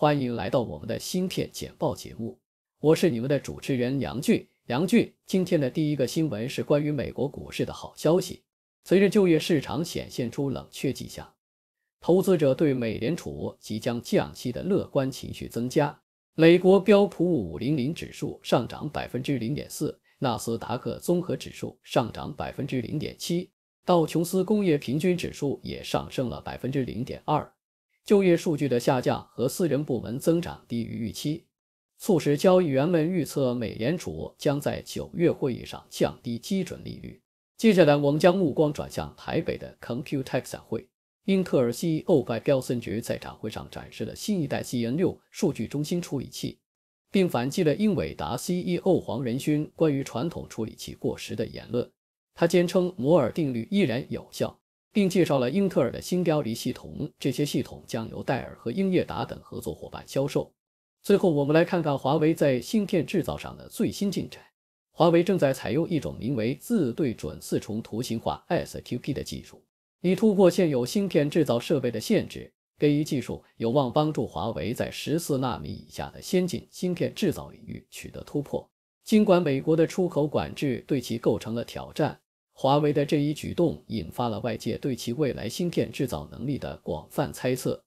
欢迎来到我们的芯片简报节目，我是你们的主持人梁俊。梁俊，今天的第一个新闻是关于美国股市的好消息。随着就业市场显现出冷却迹象，投资者对美联储即将降息的乐观情绪增加。美国标普5零0指数上涨百分之零点四，纳斯达克综合指数上涨百分之零点七，道琼斯工业平均指数也上升了百分之零点二。就业数据的下降和私人部门增长低于预期，促使交易员们预测美联储将在九月会议上降低基准利率。接下来，我们将目光转向台北的 Computex 展会，英特尔 CEO 杜标森爵在展会上展示了新一代 CN6 数据中心处理器，并反击了英伟达 CEO 黄仁勋关于传统处理器过时的言论。他坚称摩尔定律依然有效。并介绍了英特尔的新标离系统，这些系统将由戴尔和英业达等合作伙伴销售。最后，我们来看看华为在芯片制造上的最新进展。华为正在采用一种名为自对准四重图形化 s q p 的技术，以突破现有芯片制造设备的限制。这一技术有望帮助华为在十四纳米以下的先进芯片制造领域取得突破。尽管美国的出口管制对其构成了挑战。华为的这一举动引发了外界对其未来芯片制造能力的广泛猜测。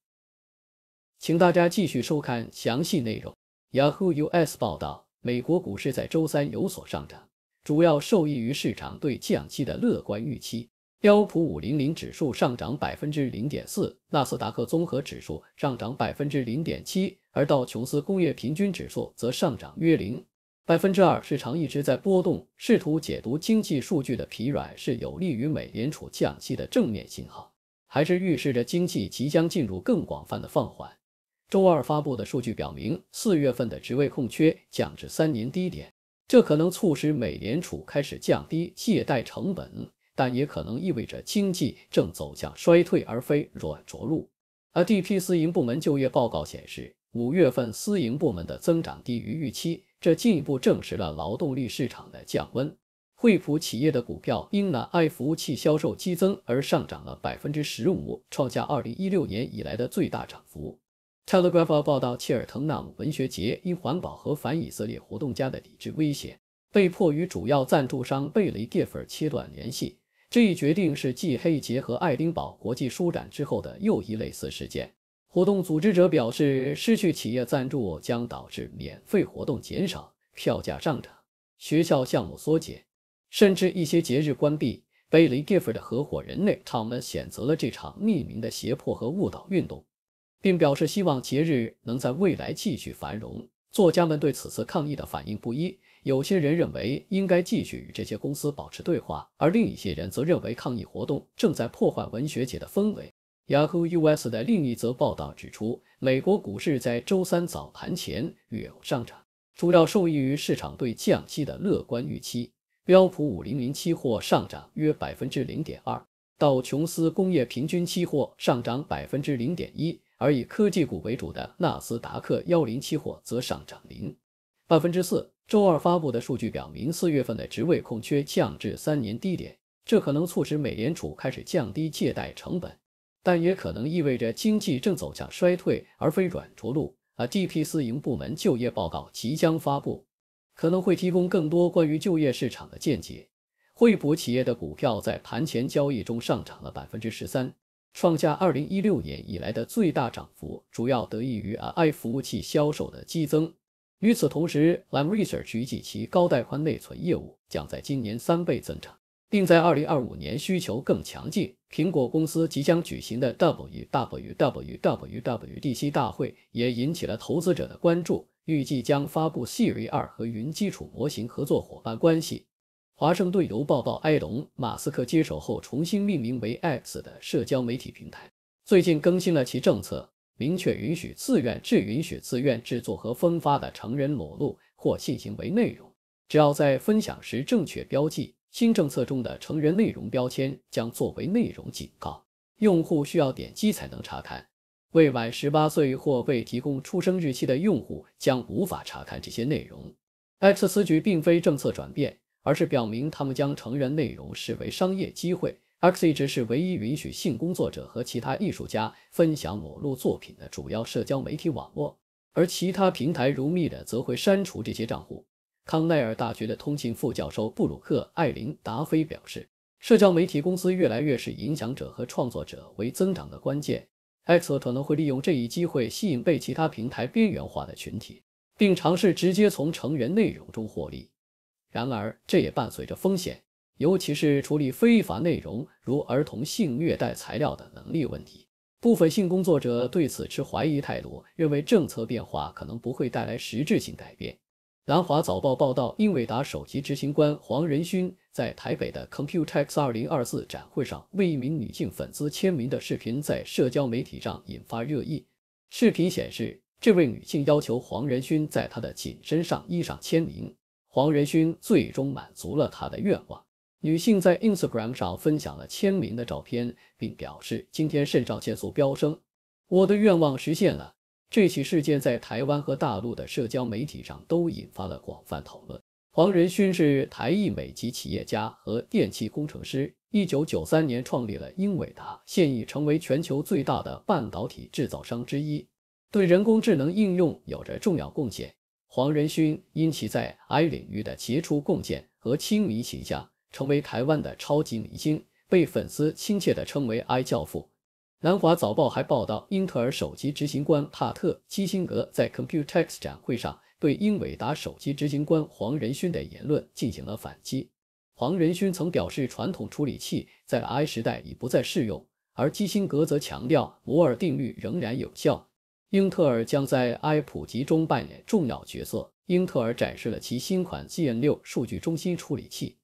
请大家继续收看详细内容。Yahoo US 报道，美国股市在周三有所上涨，主要受益于市场对降息的乐观预期。标普500指数上涨百分之零点四，纳斯达克综合指数上涨百分之零点七，而道琼斯工业平均指数则上涨约零。百分之二市场一直在波动，试图解读经济数据的疲软是有利于美联储降息的正面信号，还是预示着经济即将进入更广泛的放缓？周二发布的数据表明，四月份的职位空缺降至三年低点，这可能促使美联储开始降低借贷成本，但也可能意味着经济正走向衰退而非软着陆。而 d p 私营部门就业报告显示，五月份私营部门的增长低于预期。这进一步证实了劳动力市场的降温。惠普企业的股票因 N I 服务器销售激增而上涨了百分之十五，创下二零一六年以来的最大涨幅。《Telegraph》报道，切尔滕纳姆文学节因环保和反以色列活动家的抵制威胁，被迫与主要赞助商贝雷蒂尔切断联系。这一决定是继黑节和爱丁堡国际书展之后的又一类似事件。活动组织者表示，失去企业赞助将导致免费活动减少、票价上涨、学校项目缩减，甚至一些节日关闭。贝里吉弗的合伙人内唐们选择了这场匿名的胁迫和误导运动，并表示希望节日能在未来继续繁荣。作家们对此次抗议的反应不一，有些人认为应该继续与这些公司保持对话，而另一些人则认为抗议活动正在破坏文学节的氛围。Yahoo US 的另一则报道指出，美国股市在周三早盘前略有上涨，主要受益于市场对降息的乐观预期。标普500期货上涨约百分之零点二，道琼斯工业平均期货上涨百分之零点一，而以科技股为主的纳斯达克1 0期货则上涨零百分之四。周二发布的数据表明，四月份的职位空缺降至三年低点，这可能促使美联储开始降低借贷成本。但也可能意味着经济正走向衰退，而非软着陆。啊，d p 私营部门就业报告即将发布，可能会提供更多关于就业市场的见解。惠普企业的股票在盘前交易中上涨了百分之十三，创下二零一六年以来的最大涨幅，主要得益于 AI 服务器销售的激增。与此同时 l a m r i s e r 指出其高带宽内存业务将在今年三倍增长，并在二零二五年需求更强劲。苹果公司即将举行的 WWWW d c 大会也引起了投资者的关注，预计将发布 Siri 二和云基础模型合作伙伴关系。华盛顿邮报报，埃隆马斯克接手后重新命名为 X 的社交媒体平台，最近更新了其政策，明确允许自愿只允许自愿制作和分发的成人裸露或性行为内容，只要在分享时正确标记。新政策中的成人内容标签将作为内容警告，用户需要点击才能查看。未满十八岁或未提供出生日期的用户将无法查看这些内容。X 此举并非政策转变，而是表明他们将成人内容视为商业机会。X 一直是唯一允许性工作者和其他艺术家分享裸露作品的主要社交媒体网络，而其他平台如 m e 则会删除这些账户。康奈尔大学的通信副教授布鲁克·艾琳·达菲表示，社交媒体公司越来越视影响者和创作者为增长的关键。X 可能会利用这一机会吸引被其他平台边缘化的群体，并尝试直接从成员内容中获利。然而，这也伴随着风险，尤其是处理非法内容，如儿童性虐待材料的能力问题。部分性工作者对此持怀疑态度，认为政策变化可能不会带来实质性改变。南华早报报道，英伟达首席执行官黄仁勋在台北的 Computex 2024展会上为一名女性粉丝签名的视频在社交媒体上引发热议。视频显示，这位女性要求黄仁勋在她的紧身上衣上签名，黄仁勋最终满足了他的愿望。女性在 Instagram 上分享了签名的照片，并表示：“今天肾上腺素飙升，我的愿望实现了。”这起事件在台湾和大陆的社交媒体上都引发了广泛讨论。黄仁勋是台裔美籍企业家和电气工程师，1993年创立了英伟达，现已成为全球最大的半导体制造商之一，对人工智能应用有着重要贡献。黄仁勋因其在 i 领域的杰出贡献和亲民形象，成为台湾的超级明星，被粉丝亲切地称为 i 教父”。南华早报还报道，英特尔首席执行官帕特基辛格在 Computex 展会上对英伟达首席执行官黄仁勋的言论进行了反击。黄仁勋曾表示，传统处理器在 i 时代已不再适用，而基辛格则强调摩尔定律仍然有效，英特尔将在 i 普及中扮演重要角色。英特尔展示了其新款 Gen6 数据中心处理器，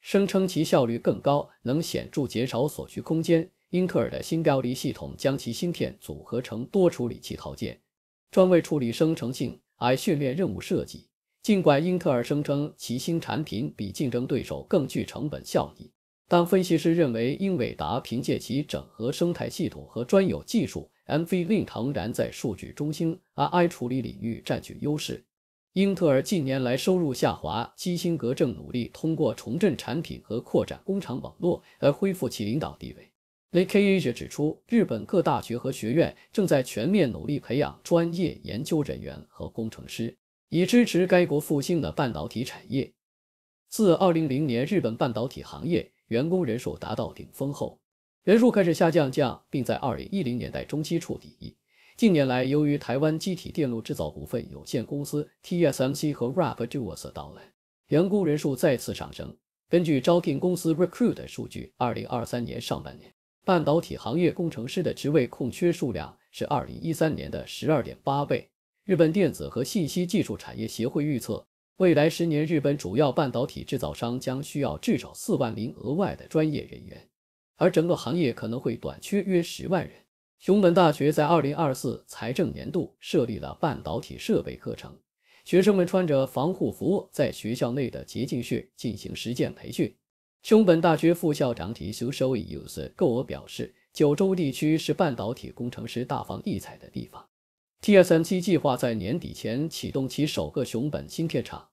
声称其效率更高，能显著减少所需空间。英特尔的新标离系统将其芯片组合成多处理器套件，专为处理生成性 AI 训练任务设计。尽管英特尔声称其新产品比竞争对手更具成本效益，但分析师认为，英伟达凭借其整合生态系统和专有技术 m v k 仍然在数据中心 AI 处理领域占据优势。英特尔近年来收入下滑，基辛格正努力通过重振产品和扩展工厂网络来恢复其领导地位。l a k e y 指出，日本各大学和学院正在全面努力培养专业研究人员和工程师，以支持该国复兴的半导体产业。自2000年日本半导体行业员工人数达到顶峰后，人数开始下降，并在2010年代中期触底。近年来，由于台湾机体电路制造股份有限公司 （TSMC） 和 r a p d j w s 的到来，员工人数再次上升。根据招聘公司 Recruit 数据，2023年上半年。半导体行业工程师的职位空缺数量是2013年的12.8倍。日本电子和信息技术产业协会预测，未来十年，日本主要半导体制造商将需要至少4万名额外的专业人员，而整个行业可能会短缺约10万人。熊本大学在2024财政年度设立了半导体设备课程，学生们穿着防护服在学校内的洁净室进行实践培训。熊本大学副校长 t e t s h o u s u g i 表示，九州地区是半导体工程师大放异彩的地方。T s m 七计划在年底前启动其首个熊本芯片厂。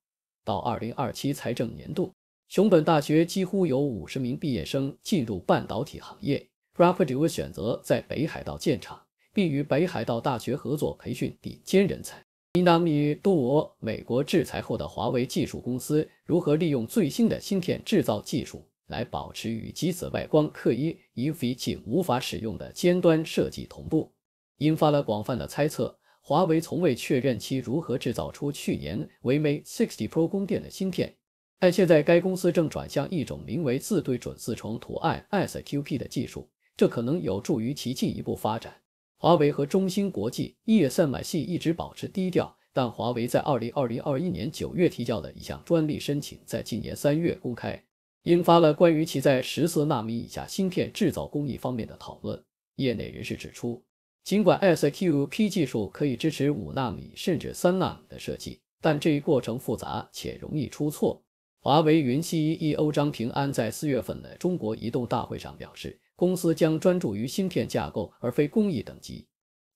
到2027财政年度，熊本大学几乎有50名毕业生进入半导体行业。Rapidio 选择在北海道建厂，并与北海道大学合作培训顶尖人才。应当与多国制裁后的华为技术公司如何利用最新的芯片制造技术来保持与机子外光刻意 UVG 无法使用的尖端设计同步，引发了广泛的猜测。华为从未确认其如何制造出去年为 Mate 60 Pro 供电的芯片，但现在该公司正转向一种名为自对准四重图案 s q p 的技术，这可能有助于其进一步发展。华为和中芯国际一月散买系一直保持低调，但华为在二零二零二一年九月提交的一项专利申请在今年三月公开，引发了关于其在十四纳米以下芯片制造工艺方面的讨论。业内人士指出，尽管 STP 技术可以支持五纳米甚至三纳米的设计，但这一过程复杂且容易出错。华为云 CEO 张平安在四月份的中国移动大会上表示。公司将专注于芯片架构，而非工艺等级。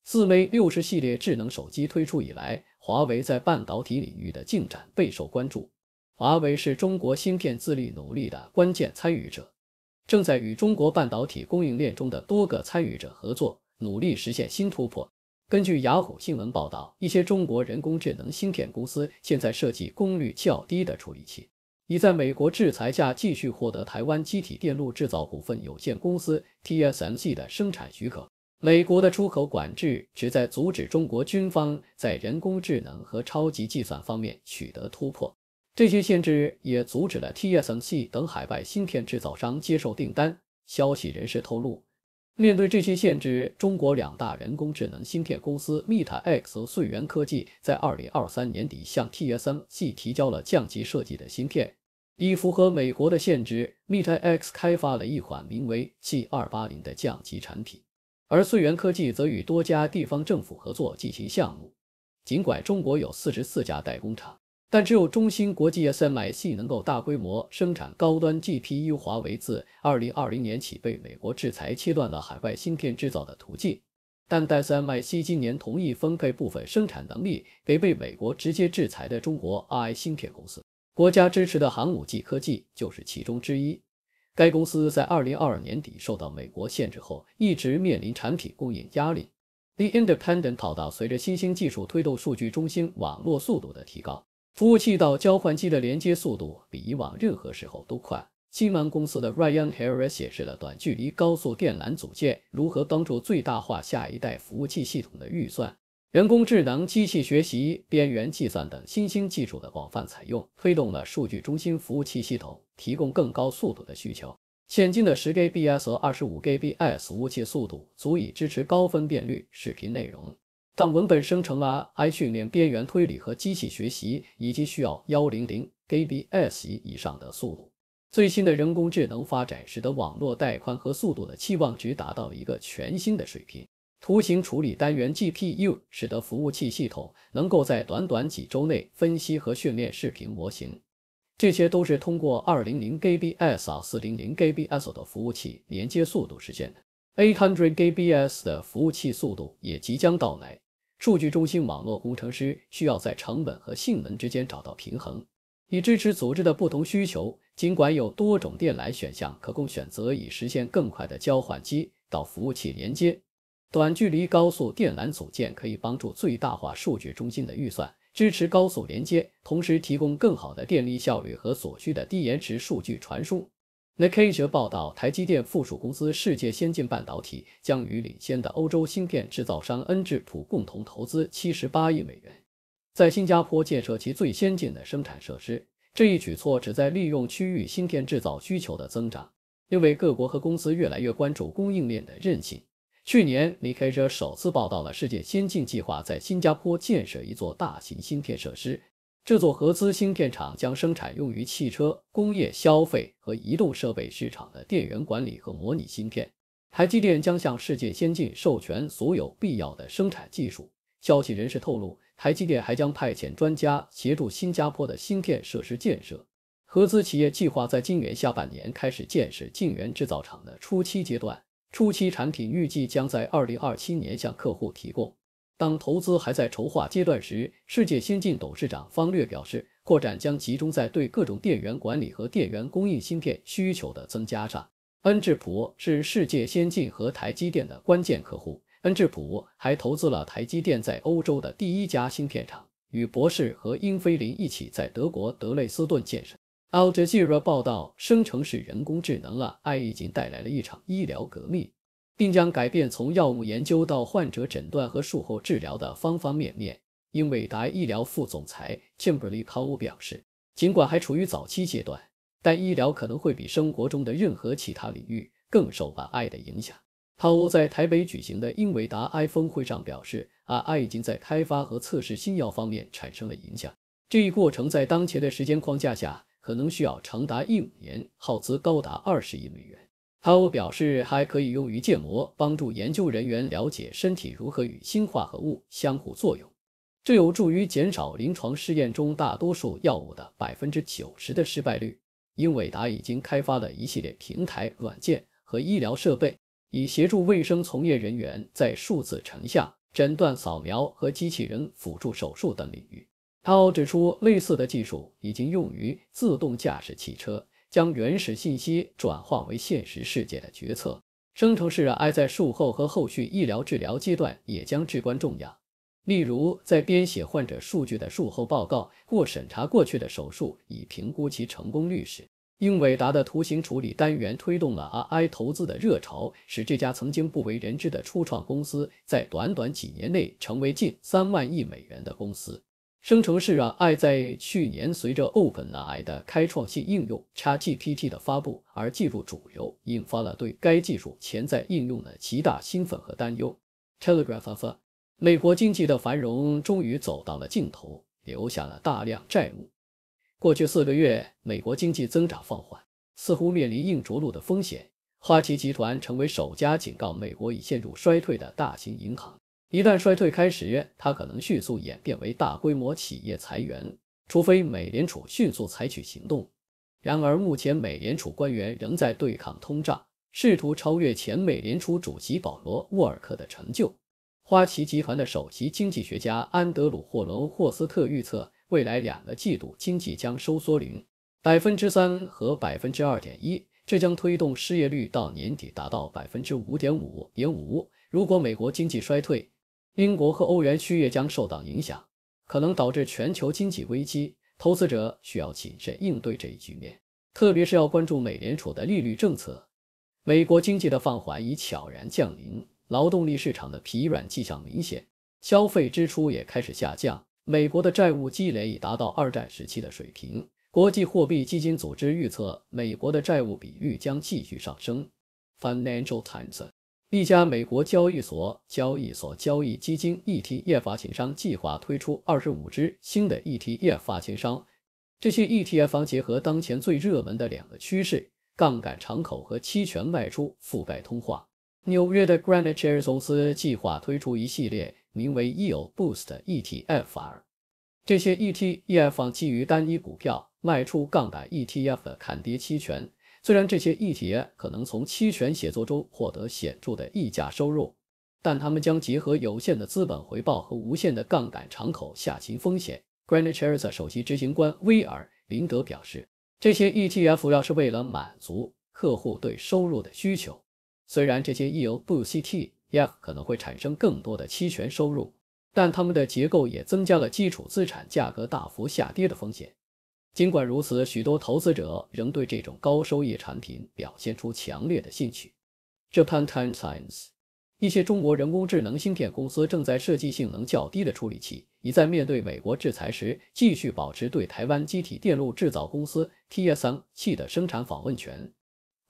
四 e 六十系列智能手机推出以来，华为在半导体领域的进展备受关注。华为是中国芯片自立努力的关键参与者，正在与中国半导体供应链中的多个参与者合作，努力实现新突破。根据雅虎新闻报道，一些中国人工智能芯片公司现在设计功率较低的处理器。已在美国制裁下继续获得台湾机体电路制造股份有限公司 （TSMC） 的生产许可。美国的出口管制旨在阻止中国军方在人工智能和超级计算方面取得突破。这些限制也阻止了 TSMC 等海外芯片制造商接受订单。消息人士透露。面对这些限制，中国两大人工智能芯片公司 Meta X 和穗源科技在二零二三年底向 TSMC 提交了降级设计的芯片，以符合美国的限制。Meta X 开发了一款名为 G 二八零的降级产品，而穗元科技则与多家地方政府合作进行项目。尽管中国有四十四家代工厂。但只有中芯国际 SMIC 能够大规模生产高端 GPU。华为自二零二零年起被美国制裁，切断了海外芯片制造的途径。但 SMIC 今年同意分配部分生产能力给被美国直接制裁的中国 AI 芯片公司，国家支持的寒武纪科技就是其中之一。该公司在二零二二年底受到美国限制后，一直面临产品供应压力。The Independent 报道，随着新兴技术推动数据中心网络速度的提高。服务器到交换机的连接速度比以往任何时候都快。金网公司的 Ryan Harris 显示了短距离高速电缆组件如何帮助最大化下一代服务器系统的预算。人工智能、机器学习、边缘计算等新兴技术的广泛采用，推动了数据中心服务器系统提供更高速度的需求。先进的10 Gbps 和25 Gbps 服务器速度足以支持高分辨率视频内容。但文本生成、AI 训练、边缘推理和机器学习，以及需要100 g b s 以上的速度，最新的人工智能发展使得网络带宽和速度的期望值达到一个全新的水平。图形处理单元 GPU 使得服务器系统能够在短短几周内分析和训练视频模型，这些都是通过200 g b s 啊400 g b s 的服务器连接速度实现的。800 g b s 的服务器速度也即将到来。数据中心网络工程师需要在成本和性能之间找到平衡，以支持组织的不同需求。尽管有多种电缆选项可供选择，以实现更快的交换机到服务器连接，短距离高速电缆组件可以帮助最大化数据中心的预算，支持高速连接，同时提供更好的电力效率和所需的低延迟数据传输。n a k e d a 报道，台积电附属公司世界先进半导体将与领先的欧洲芯片制造商恩智浦共同投资78亿美元，在新加坡建设其最先进的生产设施。这一举措旨在利用区域芯片制造需求的增长，因为各国和公司越来越关注供应链的韧性。去年 n a k e d a 首次报道了世界先进计划在新加坡建设一座大型芯片设施。这座合资芯片厂将生产用于汽车、工业、消费和移动设备市场的电源管理和模拟芯片。台积电将向世界先进授权所有必要的生产技术。消息人士透露，台积电还将派遣专家协助新加坡的芯片设施建设。合资企业计划在今年下半年开始建设晶圆制造厂的初期阶段，初期产品预计将在2027年向客户提供。当投资还在筹划阶段时，世界先进董事长方略表示，扩展将集中在对各种电源管理和电源供应芯片需求的增加上。恩智浦是世界先进和台积电的关键客户。恩智浦还投资了台积电在欧洲的第一家芯片厂，与博士和英飞凌一起在德国德累斯顿建设。Al Jazeera 报道，生成式人工智能了，爱已经带来了一场医疗革命。并将改变从药物研究到患者诊断和术后治疗的方方面面。英伟达医疗副总裁 k i m b e r l y p a u 表示，尽管还处于早期阶段，但医疗可能会比生活中的任何其他领域更受 AI 的影响。涛 a 在台北举行的英伟达 o i 峰会上表示，AI 已经在开发和测试新药方面产生了影响。这一过程在当前的时间框架下可能需要长达一五年，耗资高达二十亿美元。t a 表示，还可以用于建模，帮助研究人员了解身体如何与新化合物相互作用，这有助于减少临床试验中大多数药物的百分之九十的失败率。英伟达已经开发了一系列平台、软件和医疗设备，以协助卫生从业人员在数字成像、诊断扫描和机器人辅助手术等领域。Tao 指出，类似的技术已经用于自动驾驶汽车。将原始信息转化为现实世界的决策生成式 AI 在术后和后续医疗治疗阶段也将至关重要。例如，在编写患者数据的术后报告或审查过去的手术以评估其成功率时，英伟达的图形处理单元推动了 AI 投资的热潮，使这家曾经不为人知的初创公司在短短几年内成为近三万亿美元的公司。生成式 AI 在去年随着 OpenAI 的开创性应用 ChatGPT 的发布而进入主流，引发了对该技术潜在应用的极大兴奋和担忧。Telegraph 发，美国经济的繁荣终于走到了尽头，留下了大量债务。过去四个月，美国经济增长放缓，似乎面临硬着陆的风险。花旗集团成为首家警告美国已陷入衰退的大型银行。一旦衰退开始，它可能迅速演变为大规模企业裁员，除非美联储迅速采取行动。然而，目前美联储官员仍在对抗通胀，试图超越前美联储主席保罗·沃尔克的成就。花旗集团的首席经济学家安德鲁·霍伦霍斯特预测，未来两个季度经济将收缩零百分之三和百分之二点一，这将推动失业率到年底达到百分之五点五点五。如果美国经济衰退，英国和欧元区也将受到影响，可能导致全球经济危机。投资者需要谨慎应对这一局面，特别是要关注美联储的利率政策。美国经济的放缓已悄然降临，劳动力市场的疲软迹象明显，消费支出也开始下降。美国的债务积累已达到二战时期的水平。国际货币基金组织预测，美国的债务比率将继续上升。Financial Times。一家美国交易所、交易所交易基金 ETF 发行商计划推出二十五只新的 ETF 发行商。这些 ETF 结合当前最热门的两个趋势：杠杆敞口和期权卖出，覆盖通话。纽约的 g r a n i t e h a r e s 计划推出一系列名为 EoBoost ETF。这些 ETF 基于单一股票卖出杠杆 ETF 的看跌期权。虽然这些 ETF 可能从期权写作中获得显著的溢价收入，但他们将结合有限的资本回报和无限的杠杆敞口下行风险。g r a n i t h a r e s 首席执行官威尔林德表示，这些 ETF 主要是为了满足客户对收入的需求。虽然这些 EODCTF 可能会产生更多的期权收入，但它们的结构也增加了基础资产价格大幅下跌的风险。尽管如此，许多投资者仍对这种高收益产品表现出强烈的兴趣。j a p a n t i m e s c i e n c e 一些中国人工智能芯片公司正在设计性能较低的处理器，以在面对美国制裁时继续保持对台湾机体电路制造公司 TSMC 的生产访问权。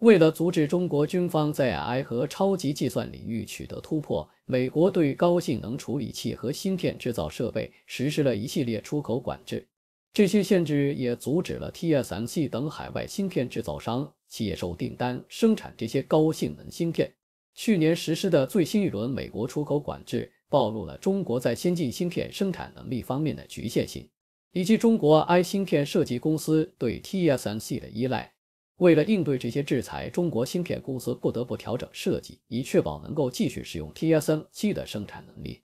为了阻止中国军方在 AI 和超级计算领域取得突破，美国对高性能处理器和芯片制造设备实施了一系列出口管制。这些限制也阻止了 TSMC 等海外芯片制造商接收订单、生产这些高性能芯片。去年实施的最新一轮美国出口管制暴露了中国在先进芯片生产能力方面的局限性，以及中国 i 芯片设计公司对 TSMC 的依赖。为了应对这些制裁，中国芯片公司不得不调整设计，以确保能够继续使用 TSMC 的生产能力。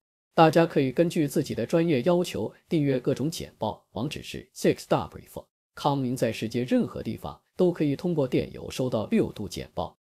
大家可以根据自己的专业要求订阅各种简报，网址是 Six Day Brief。康明在世界任何地方都可以通过电邮收到六度简报。